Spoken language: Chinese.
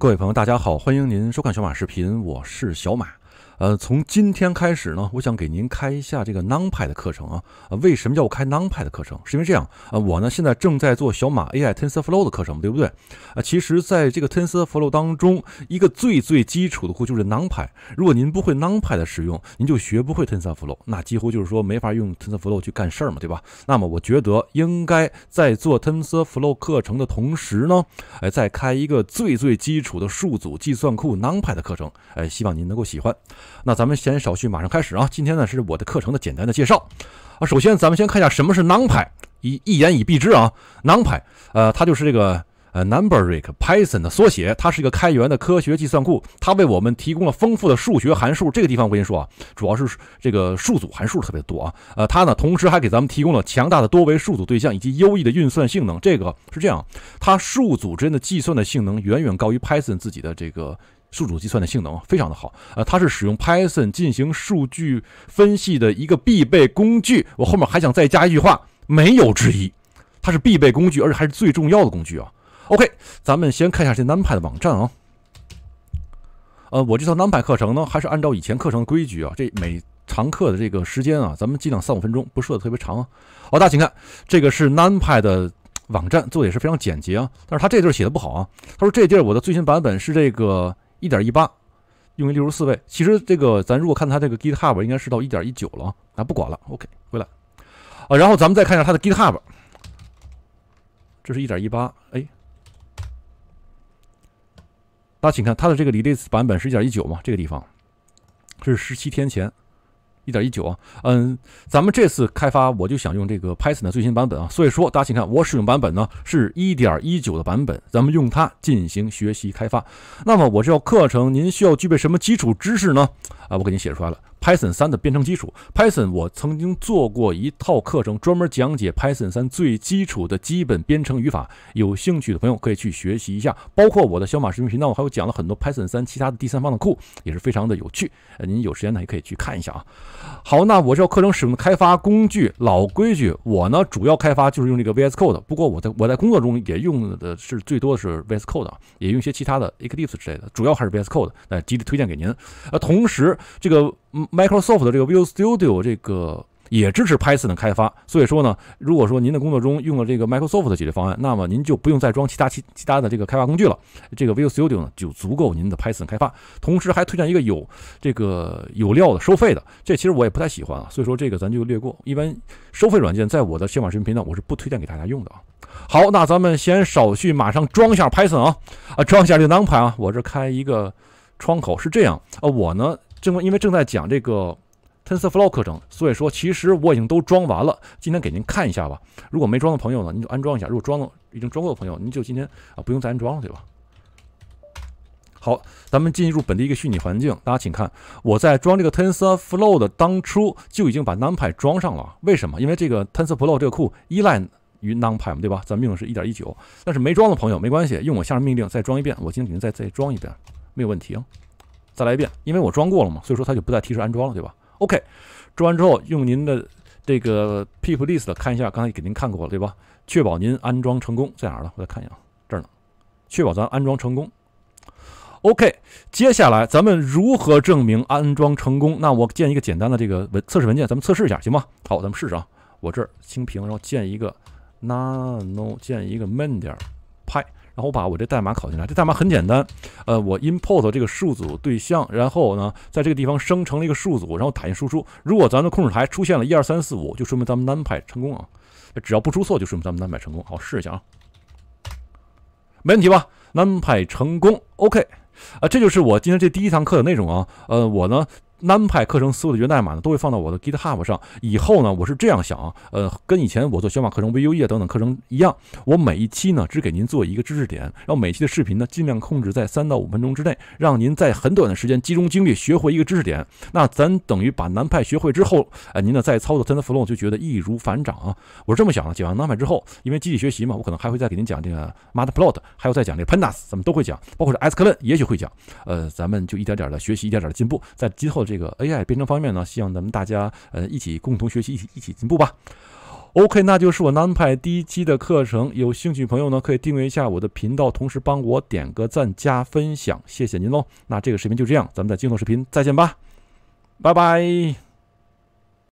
各位朋友，大家好，欢迎您收看小马视频，我是小马。呃，从今天开始呢，我想给您开一下这个 NumPy 的课程啊。呃，为什么叫开 NumPy 的课程？是因为这样呃，我呢现在正在做小马 AI TensorFlow 的课程，对不对？呃，其实在这个 TensorFlow 当中，一个最最基础的库就是 NumPy。如果您不会 NumPy 的使用，您就学不会 TensorFlow，那几乎就是说没法用 TensorFlow 去干事儿嘛，对吧？那么我觉得应该在做 TensorFlow 课程的同时呢，哎，再开一个最最基础的数组计算库 NumPy 的课程，哎，希望您能够喜欢。那咱们先少叙，马上开始啊！今天呢，是我的课程的简单的介绍啊。首先，咱们先看一下什么是 NumPy，一一言以蔽之啊。NumPy，呃，它就是这个呃 n u m b e r i c Python 的缩写，它是一个开源的科学计算库，它为我们提供了丰富的数学函数。这个地方我跟你说啊，主要是这个数组函数特别多啊。呃，它呢，同时还给咱们提供了强大的多维数组对象以及优异的运算性能。这个是这样，它数组之间的计算的性能远远高于 Python 自己的这个。宿主计算的性能非常的好啊，它是使用 Python 进行数据分析的一个必备工具。我后面还想再加一句话，没有之一，它是必备工具，而且还是最重要的工具啊。OK，咱们先看一下这 n u m p y 的网站啊。呃，我这套 n u m p y 课程呢，还是按照以前课程的规矩啊，这每堂课的这个时间啊，咱们尽量三五分钟，不设的特别长啊。好，大家请看，这个是 n u m p y 的网站，做的也是非常简洁啊。但是它这地儿写的不好啊，他说这地儿我的最新版本是这个。一点一八，用于六十四位。其实这个，咱如果看它这个 GitHub，应该是到一点一九了。啊，不管了，OK，回来。啊，然后咱们再看一下它的 GitHub，这是一点一八。哎，大家请看它的这个 release 版本是一点一九嘛？这个地方，这是十七天前。一点一九啊，嗯，咱们这次开发，我就想用这个 Python 的最新版本啊，所以说大家请看，我使用版本呢是一点一九的版本，咱们用它进行学习开发。那么我这要课程，您需要具备什么基础知识呢？啊，我给您写出来了。Python 三的编程基础，Python 我曾经做过一套课程，专门讲解 Python 三最基础的基本编程语法。有兴趣的朋友可以去学习一下。包括我的小马视频频道，我还有讲了很多 Python 三其他的第三方的库，也是非常的有趣。呃，您有时间呢，也可以去看一下啊。好，那我这课程使用的开发工具，老规矩，我呢主要开发就是用这个 VS Code 不过我在我在工作中也用的是最多的是 VS Code 啊，也用一些其他的 e c l i p s e 之类的，主要还是 VS Code。那极力推荐给您。呃，同时这个。Microsoft 的这个 Visual Studio 这个也支持 Python 的开发，所以说呢，如果说您的工作中用了这个 Microsoft 的解决方案，那么您就不用再装其他其其他的这个开发工具了，这个 Visual Studio 呢就足够您的 Python 开发。同时还推荐一个有这个有料的收费的，这其实我也不太喜欢啊，所以说这个咱就略过。一般收费软件在我的线上视频频道我是不推荐给大家用的啊。好，那咱们先少去马上装一下 Python 啊啊，装一下就囊排啊。我这开一个窗口是这样啊，我呢。正因为正在讲这个 TensorFlow 课程，所以说其实我已经都装完了。今天给您看一下吧。如果没装的朋友呢，您就安装一下；如果装了已经装过的朋友，您就今天啊不用再安装了，对吧？好，咱们进入本地一个虚拟环境。大家请看，我在装这个 TensorFlow 的当初就已经把 NumPy 装上了。为什么？因为这个 TensorFlow 这个库依赖于 NumPy，嘛对吧？咱用的是1.19，但是没装的朋友没关系，用我下面命令再装一遍。我今天给您再再装一遍，没有问题啊。再来一遍，因为我装过了嘛，所以说它就不再提示安装了，对吧？OK，装完之后用您的这个 pip list 看一下，刚才给您看过了，对吧？确保您安装成功，在哪儿呢？我再看一眼啊，这儿呢，确保咱安装成功。OK，接下来咱们如何证明安装成功？那我建一个简单的这个文测试文件，咱们测试一下，行吗？好，咱们试试啊。我这儿清屏，然后建一个 nano，建一个 main 点 py。然后我把我这代码拷进来，这代码很简单，呃，我 import 这个数组对象，然后呢，在这个地方生成了一个数组，然后打印输出。如果咱的控制台出现了一二三四五，就说明咱们 n a p 成功啊，只要不出错就说明咱们 n a p 成功。好，试一下啊，没问题吧 n a p 成功，OK，啊，这就是我今天这第一堂课的内容啊，呃，我呢。南派课程所有的源代码呢，都会放到我的 GitHub 上。以后呢，我是这样想啊，呃，跟以前我做选卡课程、VUE 啊等等课程一样，我每一期呢只给您做一个知识点，然后每期的视频呢尽量控制在三到五分钟之内，让您在很短的时间集中精力学会一个知识点。那咱等于把南派学会之后，哎，您呢再操作 TensorFlow 就觉得易如反掌啊。我是这么想的，讲完南派之后，因为机器学习嘛，我可能还会再给您讲这个 Matplotlib，还有再讲这个 Pandas，咱们都会讲，包括这 SQL 也许会讲。呃，咱们就一点点的学习，一点点的进步，在今后。这个 AI 编程方面呢，希望咱们大家呃一起共同学习，一起一起进步吧。OK，那就是我安排第一期的课程，有兴趣朋友呢可以订阅一下我的频道，同时帮我点个赞加分享，谢谢您喽。那这个视频就这样，咱们在今后视频再见吧，拜拜。